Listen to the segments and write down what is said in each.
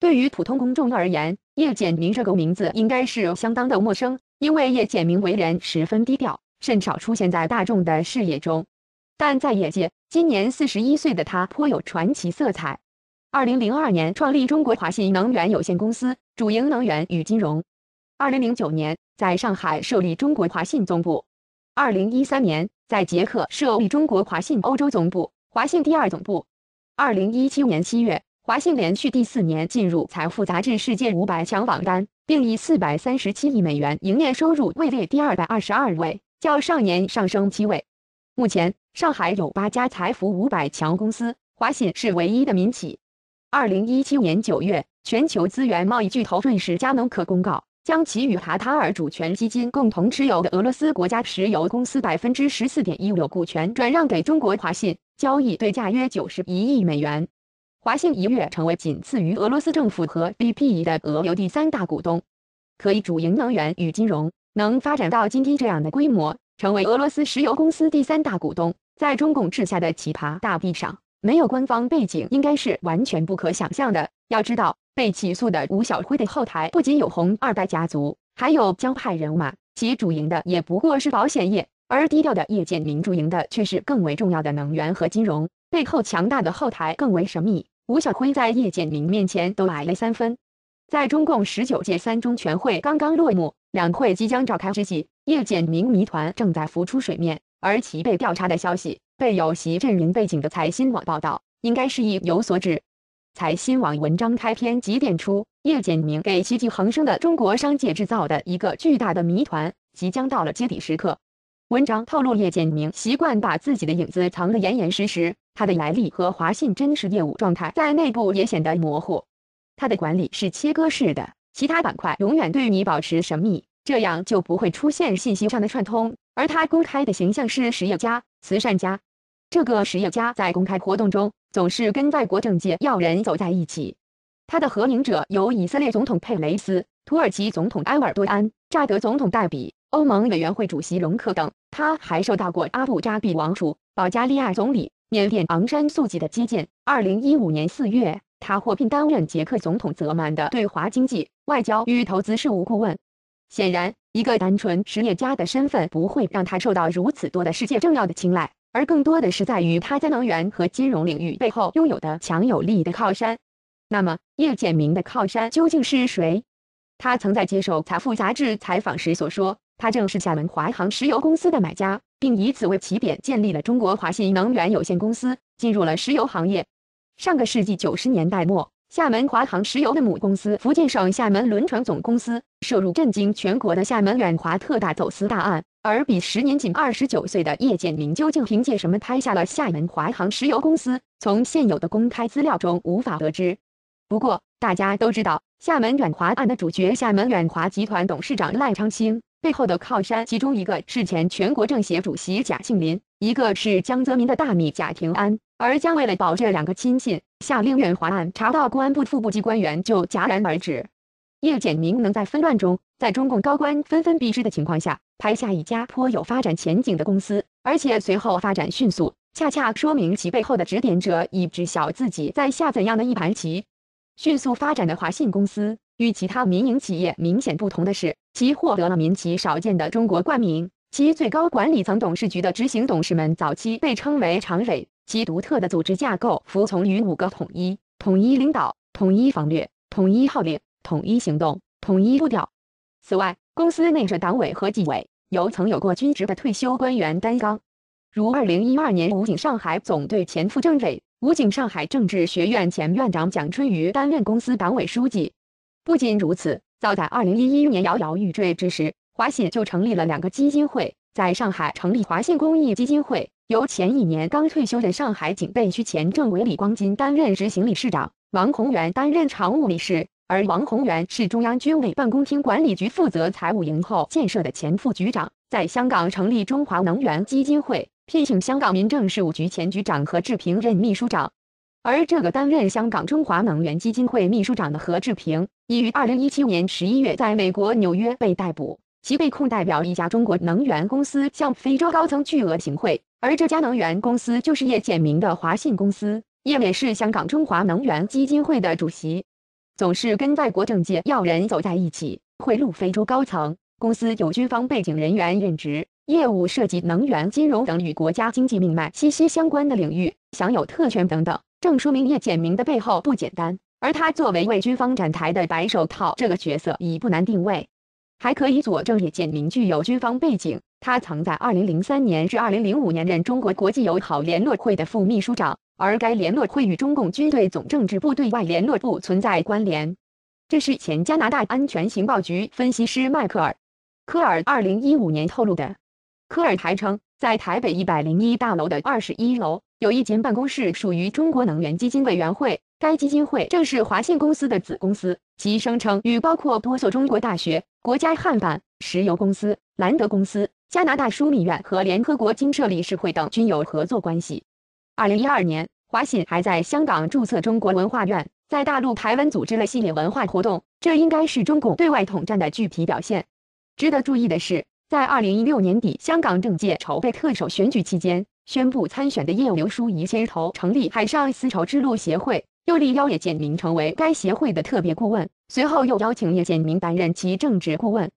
对于普通公众而言，叶简明这个名字应该是相当的陌生，因为叶简明为人十分低调，甚少出现在大众的视野中。但在业界，今年四十一岁的他颇有传奇色彩。二零零二年创立中国华信能源有限公司，主营能源与金融。二零零九年在上海设立中国华信总部。二零一三年在捷克设立中国华信欧洲总部、华信第二总部。二零一七年七月。华信连续第四年进入财富杂志世界五百强榜单，并以四百三十七亿美元营业收入位列第二百二十二位，较上年上升七位。目前，上海有八家财富五百强公司，华信是唯一的民企。二零一七年九月，全球资源贸易巨头瑞士加能可公告，将其与哈塔尔主权基金共同持有的俄罗斯国家石油公司百分之十四点一六股权转让给中国华信，交易对价约九十一亿美元。华信一跃成为仅次于俄罗斯政府和 BP 的俄油第三大股东，可以主营能源与金融，能发展到今天这样的规模，成为俄罗斯石油公司第三大股东，在中共治下的奇葩大地上，没有官方背景应该是完全不可想象的。要知道，被起诉的吴晓辉的后台不仅有红二代家族，还有江派人马，其主营的也不过是保险业，而低调的叶建明主营的却是更为重要的能源和金融，背后强大的后台更为神秘。吴晓辉在叶简明面前都矮了三分。在中共十九届三中全会刚刚落幕、两会即将召开之际，叶简明谜团正在浮出水面，而其被调查的消息被有席振云背景的财新网报道，应该是意有所指。财新网文章开篇即点出，叶简明给奇迹横生的中国商界制造的一个巨大的谜团，即将到了揭底时刻。文章透露，叶简明习惯把自己的影子藏得严严实实。他的来历和华信真实业务状态在内部也显得模糊。他的管理是切割式的，其他板块永远对你保持神秘，这样就不会出现信息上的串通。而他公开的形象是实业家、慈善家。这个实业家在公开活动中总是跟外国政界要人走在一起。他的合影者有以色列总统佩雷斯、土耳其总统埃尔多安、乍得总统戴比、欧盟委员会主席容克等。他还受到过阿布扎比王储、保加利亚总理。缅甸昂山素季的接见。二零一五年四月，他获聘担任捷克总统泽曼的对华经济、外交与投资事务顾问。显然，一个单纯实业家的身份不会让他受到如此多的世界政要的青睐，而更多的是在于他在能源和金融领域背后拥有的强有力的靠山。那么，叶简明的靠山究竟是谁？他曾在接受《财富》杂志采访时所说。他正是厦门华航石油公司的买家，并以此为起点建立了中国华信能源有限公司，进入了石油行业。上个世纪九十年代末，厦门华航石油的母公司福建省厦门轮船总公司涉入震惊全国的厦门远华特大走私大案。而彼时年仅二十九岁的叶建明究竟凭借什么拍下了厦门华航石油公司，从现有的公开资料中无法得知。不过大家都知道，厦门远华案的主角厦门远华集团董事长赖昌星。背后的靠山，其中一个是前全国政协主席贾庆林，一个是江泽民的大米贾廷安。而江为了保这两个亲信，下令远华案查到公安部副部级官员就戛然而止。叶简明能在纷乱中，在中共高官纷纷避之的情况下，拍下一家颇有发展前景的公司，而且随后发展迅速，恰恰说明其背后的指点者已知晓自己在下怎样的一盘棋。迅速发展的华信公司。与其他民营企业明显不同的是，其获得了民企少见的中国冠名。其最高管理层董事局的执行董事们早期被称为常委。其独特的组织架构服从于五个统一：统一领导、统一防略、统一号令、统一行动、统一步调。此外，公司内设党委和纪委，由曾有过军职的退休官员担纲，如二零一二年武警上海总队前副政委、武警上海政治学院前院长蒋春余担任公司党委书记。不仅如此，早在二零一一年摇摇欲坠之时，华信就成立了两个基金会。在上海成立华信公益基金会，由前一年刚退休的上海警备区前政委李光金担任执行理事长，王宏源担任常务理事。而王宏源是中央军委办公厅管理局负责财务营后建设的前副局长。在香港成立中华能源基金会，聘请香港民政事务局前局长何志平任秘书长。而这个担任香港中华能源基金会秘书长的何志平，已于二零一七年十一月在美国纽约被逮捕，其被控代表一家中国能源公司向非洲高层巨额行贿。而这家能源公司就是叶简明的华信公司。叶伟是香港中华能源基金会的主席，总是跟外国政界要人走在一起，贿赂非洲高层。公司有军方背景人员任职，业务涉及能源、金融等与国家经济命脉息息相关的领域，享有特权等等。正说明叶简明的背后不简单，而他作为为军方展台的“白手套”这个角色已不难定位，还可以佐证叶简明具有军方背景。他曾在2003年至2005年任中国国际友好联络会的副秘书长，而该联络会与中共军队总政治部对外联络部存在关联。这是前加拿大安全情报局分析师迈克尔·科尔2015年透露的。科尔还称，在台北101大楼的21楼。有一间办公室属于中国能源基金委员会，该基金会正是华信公司的子公司。其声称与包括多所中国大学、国家汉办、石油公司、兰德公司、加拿大枢密院和联合国经设理事会等均有合作关系。二零一二年，华信还在香港注册中国文化院，在大陆、台湾组织了系列文化活动，这应该是中共对外统战的具体表现。值得注意的是，在二零一六年底，香港政界筹备特首选举期间。宣布参选的叶刘淑仪牵头成立海上丝绸之路协会，又力邀叶建明成为该协会的特别顾问，随后又邀请叶建明担任其政治顾问。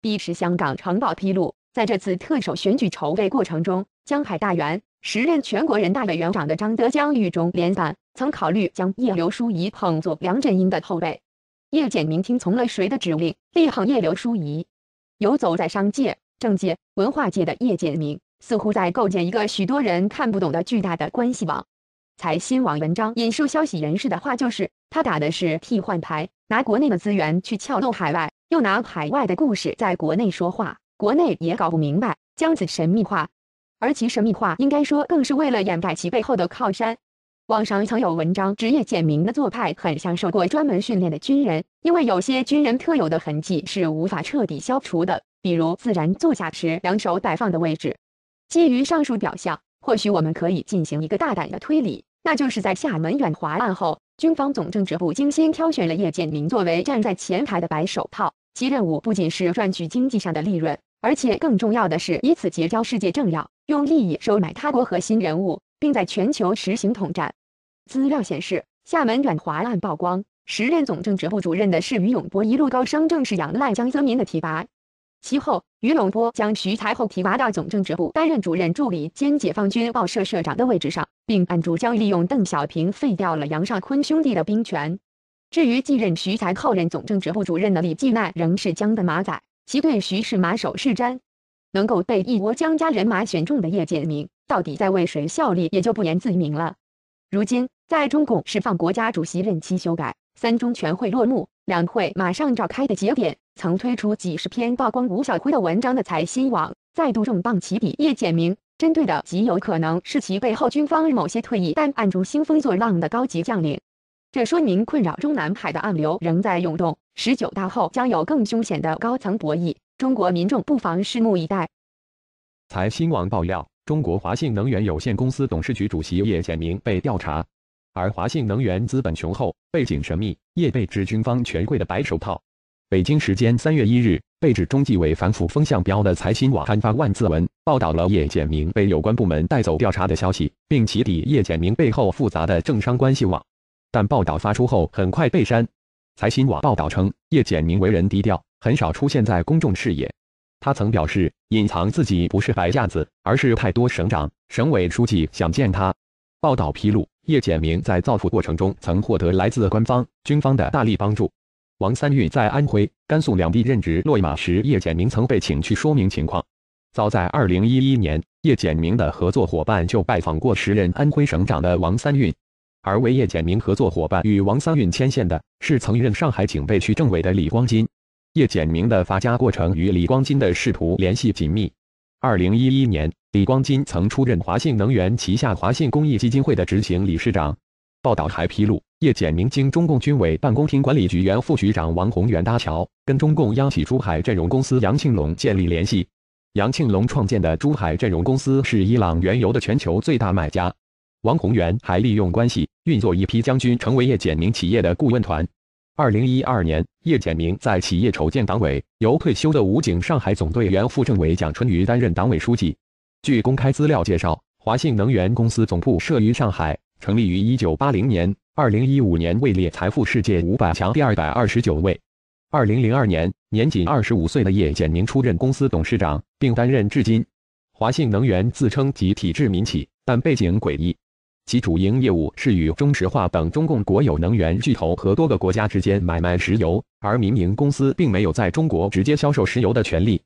彼时，香港《城报》披露，在这次特首选举筹备过程中，江海大员、时任全国人大委员长的张德江与中联办曾考虑将叶刘淑仪捧作梁振英的后辈。叶建明听从了谁的指令，力捧叶刘淑仪？游走在商界、政界、文化界的叶建明。似乎在构建一个许多人看不懂的巨大的关系网。财新网文章引述消息人士的话，就是他打的是替换牌，拿国内的资源去撬动海外，又拿海外的故事在国内说话，国内也搞不明白。将此神秘化，而其神秘化，应该说更是为了掩盖其背后的靠山。网上曾有文章，职业简明的做派很像受过专门训练的军人，因为有些军人特有的痕迹是无法彻底消除的，比如自然坐下时两手摆放的位置。基于上述表象，或许我们可以进行一个大胆的推理，那就是在厦门远华案后，军方总政治部精心挑选了叶剑明作为站在前台的“白手套”，其任务不仅是赚取经济上的利润，而且更重要的是以此结交世界政要，用利益收买他国核心人物，并在全球实行统战。资料显示，厦门远华案曝光时，任总政治部主任的是于永波，一路高升正是仰赖江泽民的提拔。其后，于龙波将徐才厚提拔到总政治部担任主任助理兼解放军报社社长的位置上，并暗助将利用邓小平废掉了杨尚昆兄弟的兵权。至于继任徐才厚任总政治部主任的李继耐，仍是江的马仔，其对徐是马首是瞻。能够被一窝江家人马选中的叶剑明，到底在为谁效力，也就不言自明了。如今。在中共释放国家主席任期修改、三中全会落幕、两会马上召开的节点，曾推出几十篇曝光吴晓辉的文章的财新网再度重磅起底叶简明，针对的极有可能是其背后军方某些退役但暗中兴风作浪的高级将领。这说明困扰中南海的暗流仍在涌动，十九大后将有更凶险的高层博弈，中国民众不妨拭目以待。财新网爆料，中国华信能源有限公司董事局主席叶简明被调查。而华信能源资本雄厚，背景神秘，也被指军方权贵的白手套。北京时间三月一日，被指中纪委反腐风向标的财新网刊发万字文，报道了叶简明被有关部门带走调查的消息，并起底叶简明背后复杂的政商关系网。但报道发出后，很快被删。财新网报道称，叶简明为人低调，很少出现在公众视野。他曾表示，隐藏自己不是摆架子，而是太多省长、省委书记想见他。报道披露。叶简明在造富过程中曾获得来自官方、军方的大力帮助。王三运在安徽、甘肃两地任职落马时，叶简明曾被请去说明情况。早在2011年，叶简明的合作伙伴就拜访过时任安徽省长的王三运，而为叶简明合作伙伴与王三运牵线的是曾任上海警备区政委的李光金。叶简明的发家过程与李光金的仕途联系紧密。2011年。李光金曾出任华信能源旗下华信公益基金会的执行理事长。报道还披露，叶简明经中共军委办公厅管理局原副局长王宏元搭桥，跟中共央企珠海振荣公司杨庆龙建立联系。杨庆龙创建的珠海振荣公司是伊朗原油的全球最大买家。王宏元还利用关系运作一批将军成为叶简明企业的顾问团。二零一二年，叶简明在企业筹建党委，由退休的武警上海总队原副政委蒋春瑜担任党委书记。据公开资料介绍，华信能源公司总部设于上海，成立于一九八零年。二零一五年位列财富世界五百强第二百二十九位。二零零二年，年仅二十五岁的叶简明出任公司董事长，并担任至今。华信能源自称集体制民企，但背景诡异。其主营业务是与中石化等中共国有能源巨头和多个国家之间买卖石油，而民营公司并没有在中国直接销售石油的权利。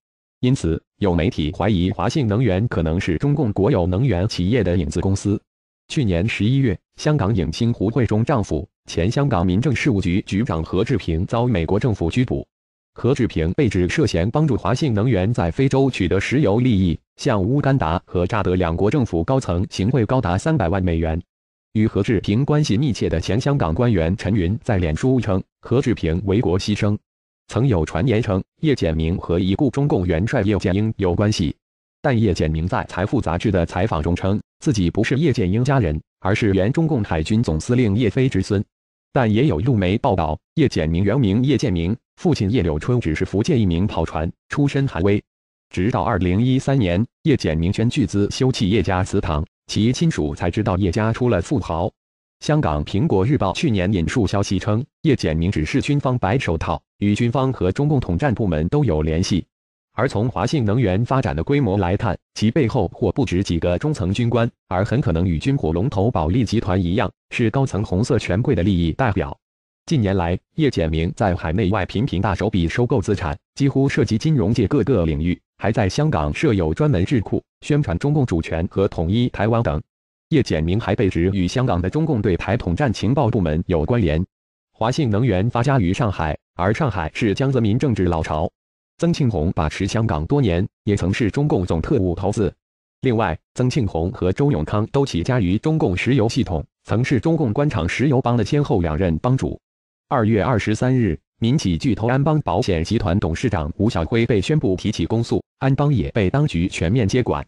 因此，有媒体怀疑华信能源可能是中共国有能源企业的影子公司。去年十一月，香港影星胡慧中丈夫、前香港民政事务局局长何志平遭美国政府拘捕。何志平被指涉嫌帮助华信能源在非洲取得石油利益，向乌干达和乍得两国政府高层行贿高达三百万美元。与何志平关系密切的前香港官员陈云在脸书称：“何志平为国牺牲。”曾有传言称叶简明和已故中共元帅叶剑英有关系，但叶简明在《财富》杂志的采访中称自己不是叶剑英家人，而是原中共海军总司令叶飞之孙。但也有路媒报道，叶简明原名叶建明，父亲叶柳春只是福建一名跑船，出身寒微。直到二零一三年，叶简明捐巨资修葺叶家祠堂，其亲属才知道叶家出了富豪。香港《苹果日报》去年引述消息称，叶简明只是军方白手套，与军方和中共统战部门都有联系。而从华信能源发展的规模来看，其背后或不止几个中层军官，而很可能与军火龙头保利集团一样，是高层红色权贵的利益代表。近年来，叶简明在海内外频频大手笔收购资产，几乎涉及金融界各个领域，还在香港设有专门智库，宣传中共主权和统一台湾等。叶简明还被指与香港的中共对台统战情报部门有关联。华信能源发家于上海，而上海是江泽民政治老巢。曾庆红把持香港多年，也曾是中共总特务头子。另外，曾庆红和周永康都起家于中共石油系统，曾是中共官场石油帮的先后两任帮主。二月二十三日，民企巨头安邦保险集团董事长吴晓辉被宣布提起公诉，安邦也被当局全面接管。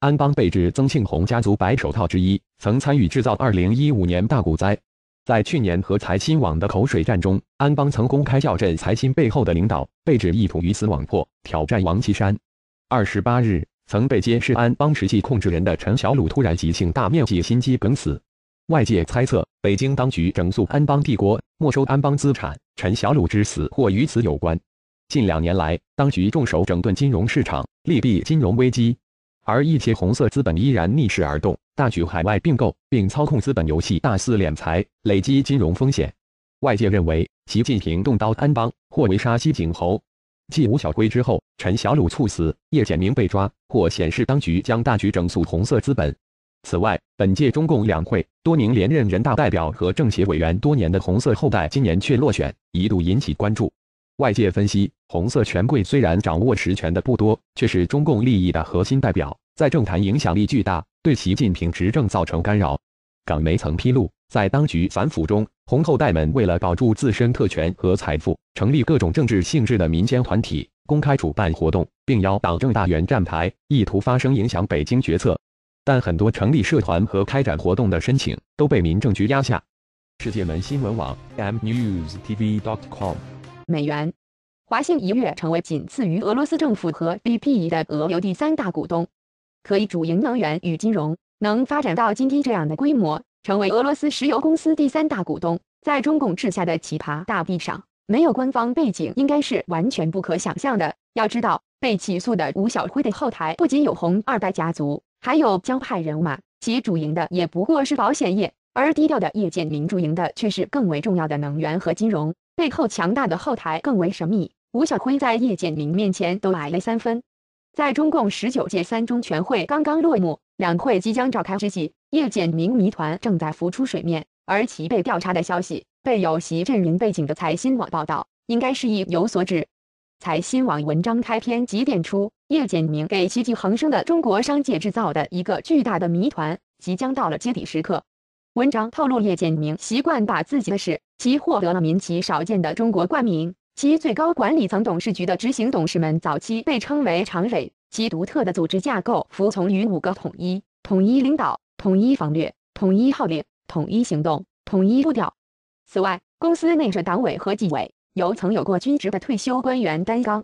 安邦被指曾庆红家族白手套之一，曾参与制造2015年大股灾。在去年和财新网的口水战中，安邦曾公开叫阵财新背后的领导，被指意图鱼死网破，挑战王岐山。二十八日，曾被揭示安邦实际控制人的陈小鲁突然急性大面积心肌梗死，外界猜测北京当局整肃安邦帝国，没收安邦资产，陈小鲁之死或与此有关。近两年来，当局重手整顿金融市场，力避金融危机。而一些红色资本依然逆势而动，大举海外并购，并操控资本游戏，大肆敛财，累积金融风险。外界认为，习近平动刀安邦，或为杀鸡儆猴。继吴小辉之后，陈小鲁猝死，叶简明被抓，或显示当局将大举整肃红色资本。此外，本届中共两会，多名连任人大代表和政协委员多年的红色后代，今年却落选，一度引起关注。外界分析，红色权贵虽然掌握实权的不多，却是中共利益的核心代表，在政坛影响力巨大，对习近平执政造成干扰。港媒曾披露，在当局反腐中，红后代们为了保住自身特权和财富，成立各种政治性质的民间团体，公开主办活动，并邀党政大员站台，意图发声影响北京决策。但很多成立社团和开展活动的申请都被民政局压下。世界门新闻网 mnews.tv.com 美元，华信一跃成为仅次于俄罗斯政府和 BP 的俄油第三大股东。可以主营能源与金融，能发展到今天这样的规模，成为俄罗斯石油公司第三大股东，在中共治下的奇葩大地上，没有官方背景，应该是完全不可想象的。要知道，被起诉的吴晓辉的后台不仅有红二代家族，还有江派人马，其主营的也不过是保险业，而低调的叶建明主营的却是更为重要的能源和金融。背后强大的后台更为神秘，吴晓辉在叶简明面前都矮了三分。在中共十九届三中全会刚刚落幕、两会即将召开之际，叶简明谜团正在浮出水面，而其被调查的消息被有席振宇背景的财新网报道，应该是意有所指。财新网文章开篇即点出，叶简明给奇迹横生的中国商界制造的一个巨大的谜团，即将到了揭底时刻。文章透露，叶建明习惯把自己的事。其获得了民企少见的中国冠名。其最高管理层董事局的执行董事们早期被称为常委。其独特的组织架构服从于五个统一：统一领导、统一防略、统一号令、统一行动、统一步调。此外，公司内设党委和纪委，由曾有过军职的退休官员担纲。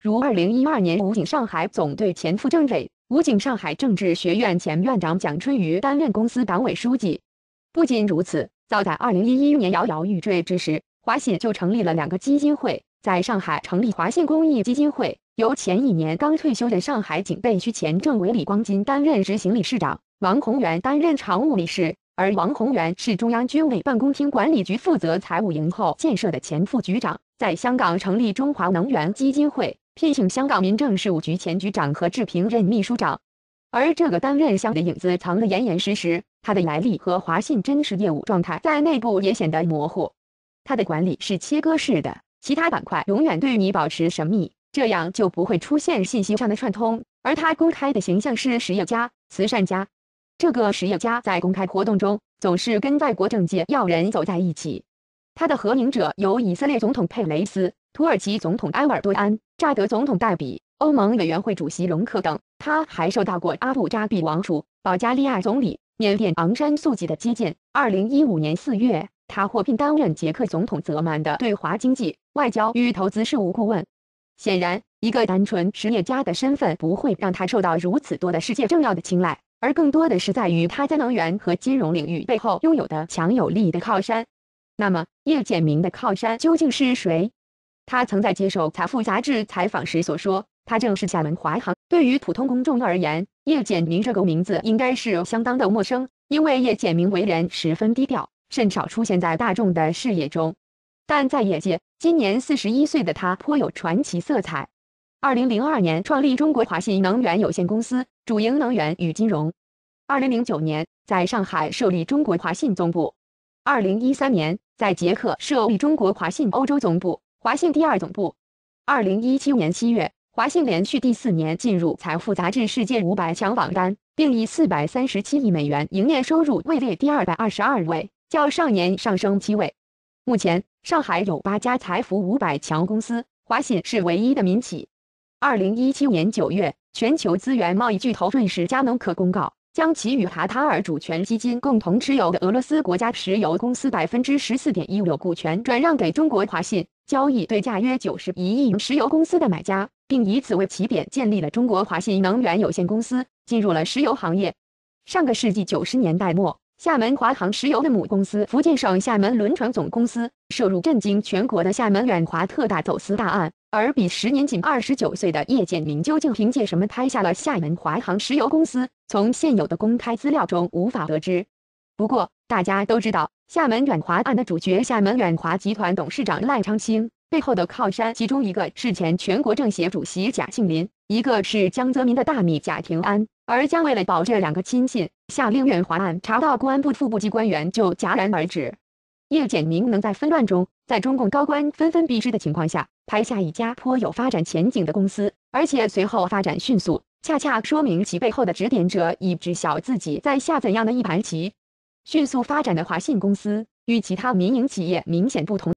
如二零一二年武警上海总队前副政委、武警上海政治学院前院长蒋春余担任公司党委书记。不仅如此，早在二零一一年摇摇欲坠之时，华信就成立了两个基金会。在上海成立华信公益基金会，由前一年刚退休的上海警备区前政委李光金担任执行理事长，王宏元担任常务理事。而王宏元是中央军委办公厅管理局负责财务营后建设的前副局长。在香港成立中华能源基金会，聘请香港民政事务局前局长何志平任秘书长。而这个担任相的影子藏得严严实实。他的来历和华信真实业务状态在内部也显得模糊。他的管理是切割式的，其他板块永远对你保持神秘，这样就不会出现信息上的串通。而他公开的形象是实业家、慈善家。这个实业家在公开活动中总是跟外国政界要人走在一起。他的合影者有以色列总统佩雷斯、土耳其总统埃尔多安、乍得总统代比、欧盟委员会主席容克等。他还受到过阿布扎比王储、保加利亚总理。缅甸昂山素季的接见。二零一五年四月，他获聘担任捷克总统泽曼的对华经济、外交与投资事务顾问。显然，一个单纯实业家的身份不会让他受到如此多的世界政要的青睐，而更多的是在于他在能源和金融领域背后拥有的强有力的靠山。那么，叶建明的靠山究竟是谁？他曾在接受《财富》杂志采访时所说。他正是厦门华航。对于普通公众而言，叶简明这个名字应该是相当的陌生，因为叶简明为人十分低调，甚少出现在大众的视野中。但在业界，今年四十一岁的他颇有传奇色彩。二零零二年创立中国华信能源有限公司，主营能源与金融。二零零九年在上海设立中国华信总部。二零一三年在捷克设立中国华信欧洲总部、华信第二总部。二零一七年七月。华信连续第四年进入财富杂志世界五百强榜单，并以四百三十七亿美元营业收入位列第二百二十二位，较上年上升七位。目前，上海有八家财富五百强公司，华信是唯一的民企。二零一七年九月，全球资源贸易巨头瑞士加能可公告，将其与卡塔尔主权基金共同持有的俄罗斯国家石油公司百分之十四点一六股权转让给中国华信，交易对价约九十亿。石油公司的买家。并以此为起点，建立了中国华信能源有限公司，进入了石油行业。上个世纪九十年代末，厦门华航石油的母公司福建省厦门轮船总公司涉入震惊全国的厦门远华特大走私大案。而彼时年仅二十九岁的叶建明究竟凭借什么拍下了厦门华航石油公司，从现有的公开资料中无法得知。不过，大家都知道，厦门远华案的主角厦门远华集团董事长赖昌星。背后的靠山，其中一个是前全国政协主席贾庆林，一个是江泽民的大米贾廷安。而江为了保这两个亲信，下令远华案查到公安部副部级官员就戛然而止。叶简明能在纷乱中，在中共高官纷纷避之的情况下，拍下一家颇有发展前景的公司，而且随后发展迅速，恰恰说明其背后的指点者已知晓自己在下怎样的一盘棋。迅速发展的华信公司与其他民营企业明显不同。